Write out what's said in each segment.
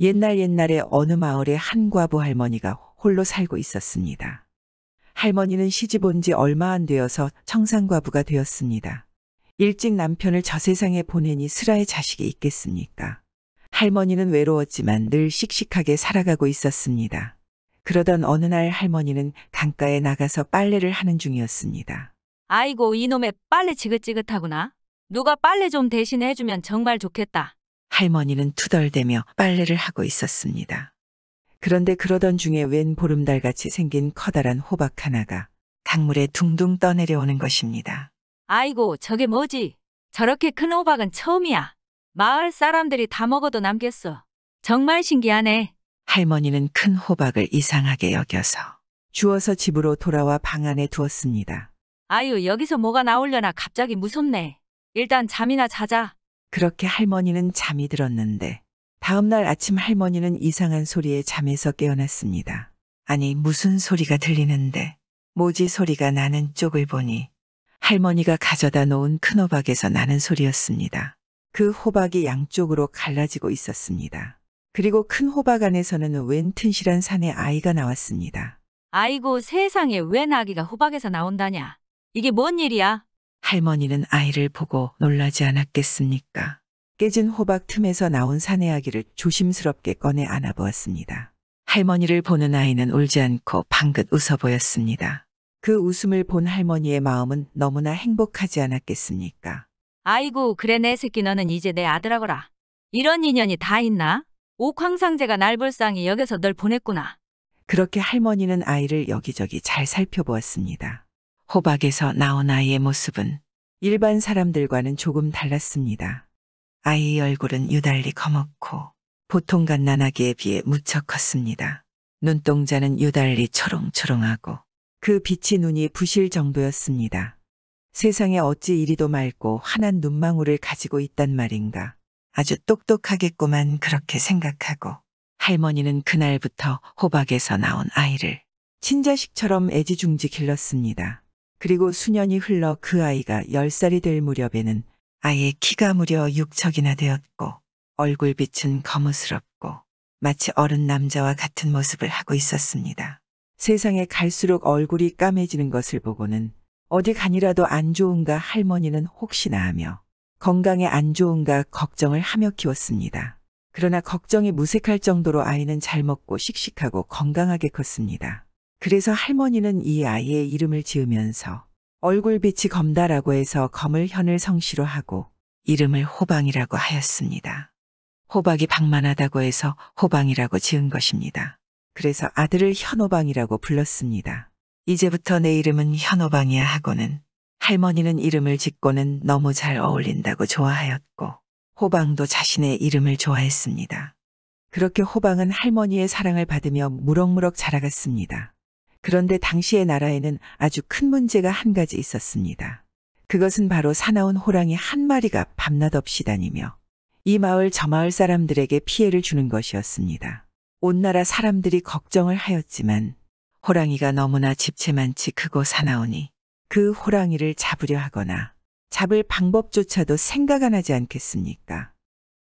옛날 옛날에 어느 마을에 한 과부 할머니가 홀로 살고 있었습니다. 할머니는 시집 온 지 얼마 안 되어서 청산과부가 되었습니다. 일찍 남편을 저 세상에 보내니 슬아의 자식이 있겠습니까? 할머니는 외로웠지만 늘 씩씩하게 살아가고 있었습니다. 그러던 어느 날 할머니는 강가에 나가서 빨래를 하는 중이었습니다. 아이고 이놈의 빨래 지긋지긋하구나. 누가 빨래 좀 대신 해주면 정말 좋겠다. 할머니는 투덜대며 빨래를 하고 있었습니다. 그런데 그러던 중에 웬 보름달같이 생긴 커다란 호박 하나가 강물에 둥둥 떠내려오는 것입니다. 아이고, 저게 뭐지? 저렇게 큰 호박은 처음이야. 마을 사람들이 다 먹어도 남겠어. 정말 신기하네. 할머니는 큰 호박을 이상하게 여겨서 주워서 집으로 돌아와 방 안에 두었습니다. 아유, 여기서 뭐가 나오려나 갑자기 무섭네. 일단 잠이나 자자. 그렇게 할머니는 잠이 들었는데 다음날 아침 할머니는 이상한 소리에 잠에서 깨어났습니다. 아니 무슨 소리가 들리는데 모지 소리가 나는 쪽을 보니 할머니가 가져다 놓은 큰 호박에서 나는 소리였습니다. 그 호박이 양쪽으로 갈라지고 있었습니다. 그리고 큰 호박 안에서는 웬 튼실한 산의 아이가 나왔습니다. 아이고 세상에 웬 아기가 호박에서 나온다냐. 이게 뭔 일이야? 할머니는 아이를 보고 놀라지 않았겠습니까? 깨진 호박 틈에서 나온 사내아기를 조심스럽게 꺼내 안아보았습니다. 할머니를 보는 아이는 울지 않고 방긋 웃어 보였습니다. 그 웃음을 본 할머니의 마음은 너무나 행복하지 않았겠습니까? 아이고 그래 내 새끼 너는 이제 내 아들하거라. 이런 인연이 다 있나? 옥황상제가 날 불쌍히 여겨서 널 보냈구나. 그렇게 할머니는 아이를 여기저기 잘 살펴보았습니다. 호박에서 나온 아이의 모습은 일반 사람들과는 조금 달랐습니다. 아이의 얼굴은 유달리 검었고 보통 갓난아기에 비해 무척 컸습니다. 눈동자는 유달리 초롱초롱하고 그 빛이 눈이 부실 정도였습니다. 세상에 어찌 이리도 맑고 환한 눈망울을 가지고 있단 말인가. 아주 똑똑하겠구만 그렇게 생각하고 할머니는 그날부터 호박에서 나온 아이를 친자식처럼 애지중지 길렀습니다. 그리고 수년이 흘러 그 아이가 10살이 될 무렵에는 아예 키가 무려 6척이나 되었고 얼굴빛은 거무스럽고 마치 어른 남자와 같은 모습을 하고 있었습니다. 세상에 갈수록 얼굴이 까매지는 것을 보고는 어디 간이라도 안 좋은가 할머니는 혹시나 하며 건강에 안 좋은가 걱정을 하며 키웠습니다. 그러나 걱정이 무색할 정도로 아이는 잘 먹고 씩씩하고 건강하게 컸습니다. 그래서 할머니는 이 아이의 이름을 지으면서 얼굴빛이 검다라고 해서 검을 현을 성시로 하고 이름을 호방이라고 하였습니다. 호박이 방만하다고 해서 호방이라고 지은 것입니다. 그래서 아들을 현호방이라고 불렀습니다. 이제부터 내 이름은 현호방이야 하고는 할머니는 이름을 짓고는 너무 잘 어울린다고 좋아하였고 호방도 자신의 이름을 좋아했습니다. 그렇게 호방은 할머니의 사랑을 받으며 무럭무럭 자라갔습니다. 그런데 당시의 나라에는 아주 큰 문제가 한 가지 있었습니다. 그것은 바로 사나운 호랑이 한 마리가 밤낮 없이 다니며 이 마을 저 마을 사람들에게 피해를 주는 것이었습니다. 온 나라 사람들이 걱정을 하였지만 호랑이가 너무나 집채만치 크고 사나우니 그 호랑이를 잡으려 하거나 잡을 방법조차도 생각 안 하지 않겠습니까?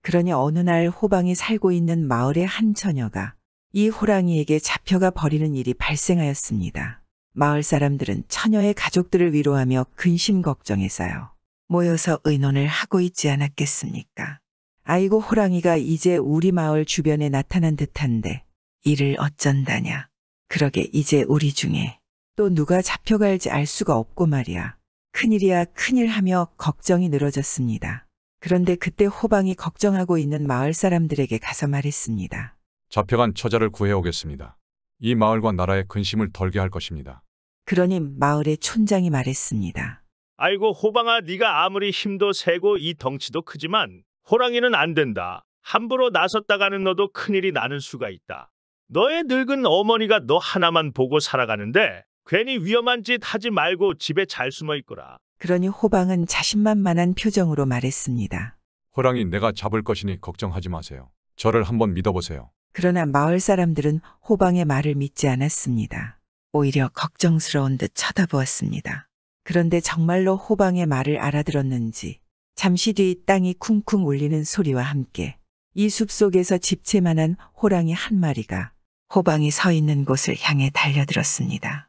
그러니 어느 날 호방이 살고 있는 마을의 한 처녀가 이 호랑이에게 잡혀가 버리는 일이 발생하였습니다. 마을 사람들은 처녀의 가족들을 위로하며 근심 걱정했어요 모여서 의논을 하고 있지 않았겠습니까? 아이고 호랑이가 이제 우리 마을 주변에 나타난 듯한데 이를 어쩐다냐. 그러게 이제 우리 중에 또 누가 잡혀갈지 알 수가 없고 말이야. 큰일이야 큰일 하며 걱정이 늘어졌습니다. 그런데 그때 호방이 걱정하고 있는 마을 사람들에게 가서 말했습니다. 잡혀간 처자를 구해오겠습니다. 이 마을과 나라의 근심을 덜게 할 것입니다. 그러니 마을의 촌장이 말했습니다. 아이고 호방아 네가 아무리 힘도 세고 이 덩치도 크지만 호랑이는 안 된다. 함부로 나섰다가는 너도 큰일이 나는 수가 있다. 너의 늙은 어머니가 너 하나만 보고 살아가는데 괜히 위험한 짓 하지 말고 집에 잘 숨어 있거라. 그러니 호방은 자신만만한 표정으로 말했습니다. 호랑이 내가 잡을 것이니 걱정하지 마세요. 저를 한번 믿어보세요. 그러나 마을 사람들은 호방의 말을 믿지 않았습니다. 오히려 걱정스러운 듯 쳐다보았습니다. 그런데 정말로 호방의 말을 알아들었는지 잠시 뒤 땅이 쿵쿵 울리는 소리와 함께 이 숲속에서 집채만한 호랑이 한 마리가 호방이 서 있는 곳을 향해 달려들었습니다.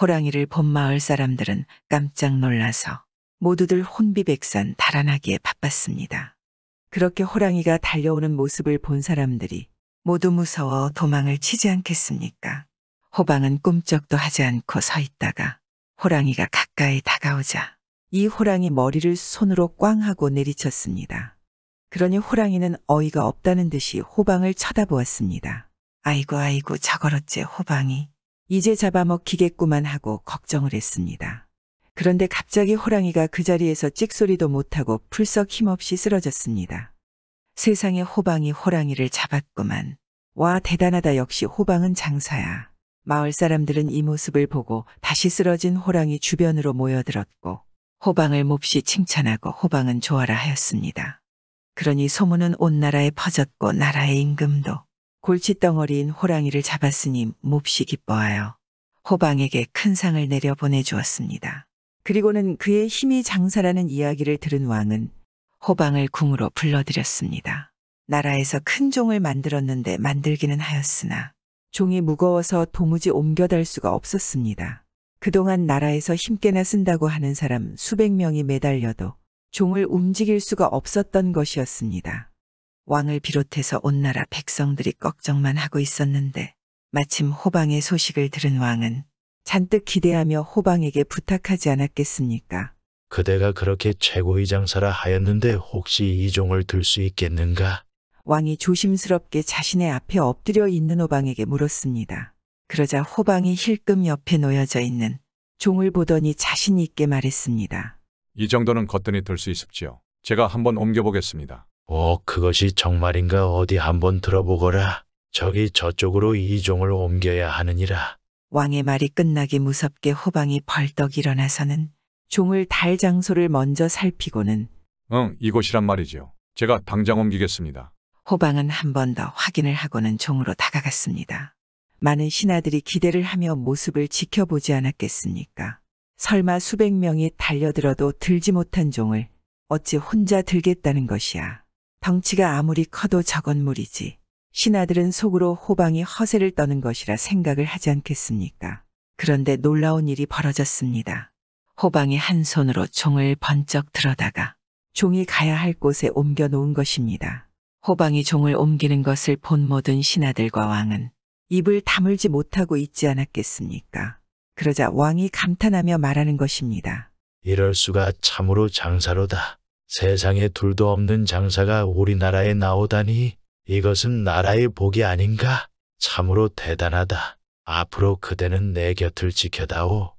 호랑이를 본 마을 사람들은 깜짝 놀라서 모두들 혼비백산 달아나기에 바빴습니다. 그렇게 호랑이가 달려오는 모습을 본 사람들이 모두 무서워 도망을 치지 않겠습니까? 호방은 꿈쩍도 하지 않고 서 있다가 호랑이가 가까이 다가오자 이 호랑이 머리를 손으로 꽝 하고 내리쳤습니다. 그러니 호랑이는 어이가 없다는 듯이 호방을 쳐다보았습니다. 아이고 아이고 저걸 어째 호방이 이제 잡아먹히겠구만 하고 걱정을 했습니다. 그런데 갑자기 호랑이가 그 자리에서 찍소리도 못하고 풀썩 힘없이 쓰러졌습니다. 세상에 호방이 호랑이를 잡았구만. 와 대단하다 역시 호방은 장사야. 마을 사람들은 이 모습을 보고 다시 쓰러진 호랑이 주변으로 모여들었고 호방을 몹시 칭찬하고 호방은 좋아라 하였습니다. 그러니 소문은 온 나라에 퍼졌고 나라의 임금도 골칫덩어리인 호랑이를 잡았으니 몹시 기뻐하여 호방에게 큰 상을 내려 보내주었습니다. 그리고는 그의 힘이 장사라는 이야기를 들은 왕은 호방을 궁으로 불러들였습니다. 나라에서 큰 종을 만들었는데 만들기는 하였으나 종이 무거워서 도무지 옮겨달 수가 없었습니다. 그동안 나라에서 힘께나 쓴다고 하는 사람 수백 명이 매달려도 종을 움직일 수가 없었던 것이었습니다. 왕을 비롯해서 온 나라 백성들이 걱정만 하고 있었는데 마침 호방의 소식을 들은 왕은 잔뜩 기대하며 호방에게 부탁하지 않았겠습니까? 그대가 그렇게 최고의 장사라 하였는데 혹시 이 종을 들 수 있겠는가? 왕이 조심스럽게 자신의 앞에 엎드려 있는 호방에게 물었습니다. 그러자 호방이 힐끔 옆에 놓여져 있는 종을 보더니 자신 있게 말했습니다. 이 정도는 거뜬히 들 수 있습지요. 제가 한번 옮겨보겠습니다. 어, 그것이 정말인가 어디 한번 들어보거라. 저기 저쪽으로 이 종을 옮겨야 하느니라. 왕의 말이 끝나기 무섭게 호방이 벌떡 일어나서는 종을 달 장소를 먼저 살피고는 응, 이곳이란 말이지요. 제가 당장 옮기겠습니다. 호방은 한 번 더 확인을 하고는 종으로 다가갔습니다. 많은 신하들이 기대를 하며 모습을 지켜보지 않았겠습니까? 설마 수백 명이 달려들어도 들지 못한 종을 어찌 혼자 들겠다는 것이야. 덩치가 아무리 커도 적은 물이지 신하들은 속으로 호방이 허세를 떠는 것이라 생각을 하지 않겠습니까? 그런데 놀라운 일이 벌어졌습니다. 호방이 한 손으로 종을 번쩍 들어다가 종이 가야 할 곳에 옮겨 놓은 것입니다. 호방이 종을 옮기는 것을 본 모든 신하들과 왕은 입을 다물지 못하고 있지 않았겠습니까? 그러자 왕이 감탄하며 말하는 것입니다. 이럴 수가 참으로 장사로다. 세상에 둘도 없는 장사가 우리나라에 나오다니 이것은 나라의 복이 아닌가? 참으로 대단하다. 앞으로 그대는 내 곁을 지켜다오.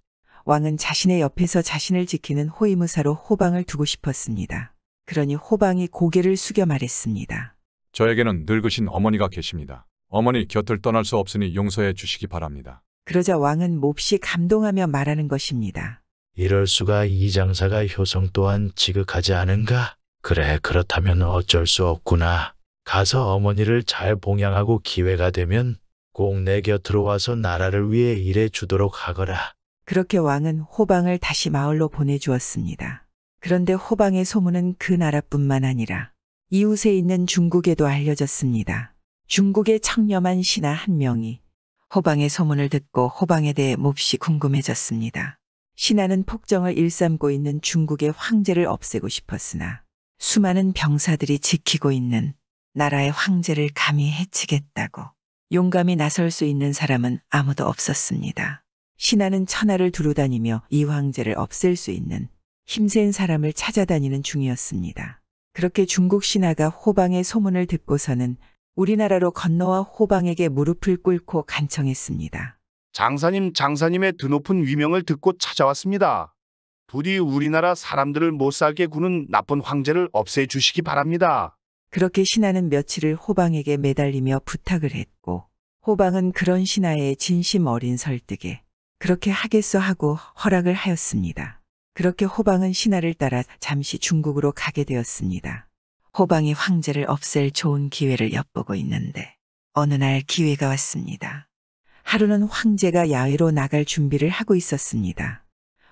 왕은 자신의 옆에서 자신을 지키는 호위무사로 호방을 두고 싶었습니다. 그러니 호방이 고개를 숙여 말했습니다. 저에게는 늙으신 어머니가 계십니다. 어머니 곁을 떠날 수 없으니 용서해 주시기 바랍니다. 그러자 왕은 몹시 감동하며 말하는 것입니다. 이럴 수가 이 장사가 효성 또한 지극하지 않은가? 그래 그렇다면 어쩔 수 없구나. 가서 어머니를 잘 봉양하고 기회가 되면 꼭 내 곁으로 와서 나라를 위해 일해 주도록 하거라. 그렇게 왕은 호방을 다시 마을로 보내주었습니다. 그런데 호방의 소문은 그 나라뿐만 아니라 이웃에 있는 중국에도 알려졌습니다. 중국의 청렴한 신하 한 명이 호방의 소문을 듣고 호방에 대해 몹시 궁금해졌습니다. 신하는 폭정을 일삼고 있는 중국의 황제를 없애고 싶었으나 수많은 병사들이 지키고 있는 나라의 황제를 감히 해치겠다고 용감히 나설 수 있는 사람은 아무도 없었습니다. 신하는 천하를 두루다니며 이 황제를 없앨 수 있는 힘센 사람을 찾아다니는 중이었습니다. 그렇게 중국 신하가 호방의 소문을 듣고서는 우리나라로 건너와 호방에게 무릎을 꿇고 간청했습니다. 장사님, 장사님의 드높은 위명을 듣고 찾아왔습니다. 부디 우리나라 사람들을 못 살게 구는 나쁜 황제를 없애 주시기 바랍니다. 그렇게 신하는 며칠을 호방에게 매달리며 부탁을 했고 호방은 그런 신하의 진심 어린 설득에 그렇게 하겠어 하고 허락을 하였습니다. 그렇게 호방은 신하를 따라 잠시 중국으로 가게 되었습니다. 호방이 황제를 없앨 좋은 기회를 엿보고 있는데 어느 날 기회가 왔습니다. 하루는 황제가 야외로 나갈 준비를 하고 있었습니다.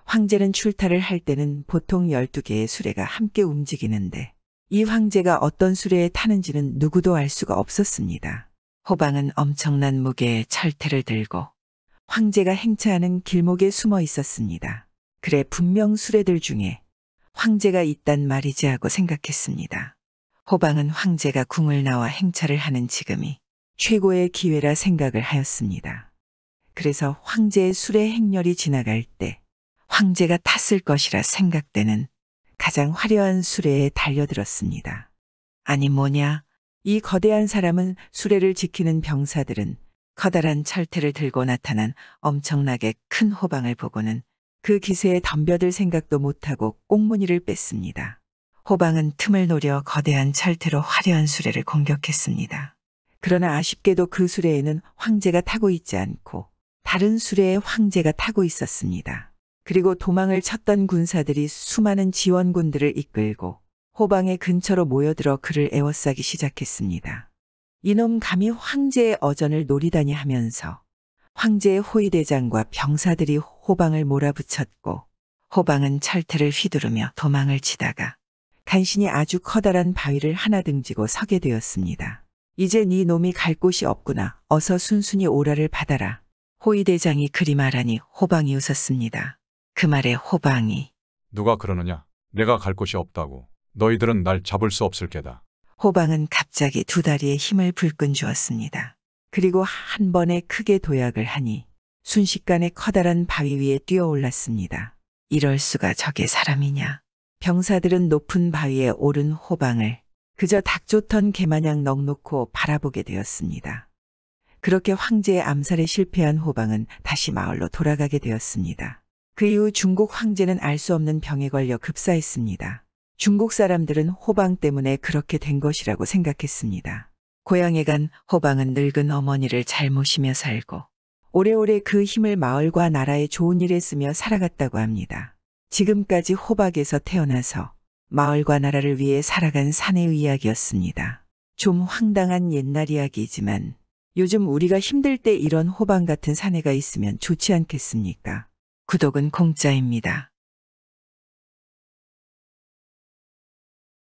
황제는 출타를 할 때는 보통 12개의 수레가 함께 움직이는데 이 황제가 어떤 수레에 타는지는 누구도 알 수가 없었습니다. 호방은 엄청난 무게의 철퇴를 들고 황제가 행차하는 길목에 숨어 있었습니다. 그래 분명 수레들 중에 황제가 있단 말이지 하고 생각했습니다. 호방은 황제가 궁을 나와 행차를 하는 지금이 최고의 기회라 생각을 하였습니다. 그래서 황제의 수레 행렬이 지나갈 때 황제가 탔을 것이라 생각되는 가장 화려한 수레에 달려들었습니다. 아니 뭐냐, 이 거대한 사람은 수레를 지키는 병사들은 커다란 철퇴를 들고 나타난 엄청나게 큰 호방을 보고는 그 기세에 덤벼들 생각도 못하고 꽁무니를 뺐습니다. 호방은 틈을 노려 거대한 철퇴로 화려한 수레를 공격했습니다. 그러나 아쉽게도 그 수레에는 황제가 타고 있지 않고 다른 수레에 황제가 타고 있었습니다. 그리고 도망을 쳤던 군사들이 수많은 지원군들을 이끌고 호방의 근처로 모여들어 그를 애워싸기 시작했습니다. 이놈 감히 황제의 어전을 노리다니 하면서 황제의 호위대장과 병사들이 호방을 몰아붙였고 호방은 철퇴를 휘두르며 도망을 치다가 간신히 아주 커다란 바위를 하나 등지고 서게 되었습니다. 이제 네 놈이 갈 곳이 없구나. 어서 순순히 오라를 받아라. 호위대장이 그리 말하니 호방이 웃었습니다. 그 말에 호방이 누가 그러느냐? 내가 갈 곳이 없다고. 너희들은 날 잡을 수 없을 게다. 호방은 갑자기 두 다리에 힘을 불끈 주었습니다. 그리고 한 번에 크게 도약을 하니 순식간에 커다란 바위 위에 뛰어올랐습니다. 이럴 수가 저게 사람이냐. 병사들은 높은 바위에 오른 호방을 그저 닭 좋던 개마냥 넉놓고 바라보게 되었습니다. 그렇게 황제의 암살에 실패한 호방은 다시 마을로 돌아가게 되었습니다. 그 이후 중국 황제는 알 수 없는 병에 걸려 급사했습니다. 중국 사람들은 호방 때문에 그렇게 된 것이라고 생각했습니다. 고향에 간 호방은 늙은 어머니를 잘 모시며 살고 오래오래 그 힘을 마을과 나라에 좋은 일에 쓰며 살아갔다고 합니다. 지금까지 호박에서 태어나서 마을과 나라를 위해 살아간 사내의 이야기였습니다. 좀 황당한 옛날 이야기이지만 요즘 우리가 힘들 때 이런 호방 같은 사내가 있으면 좋지 않겠습니까? 구독은 공짜입니다.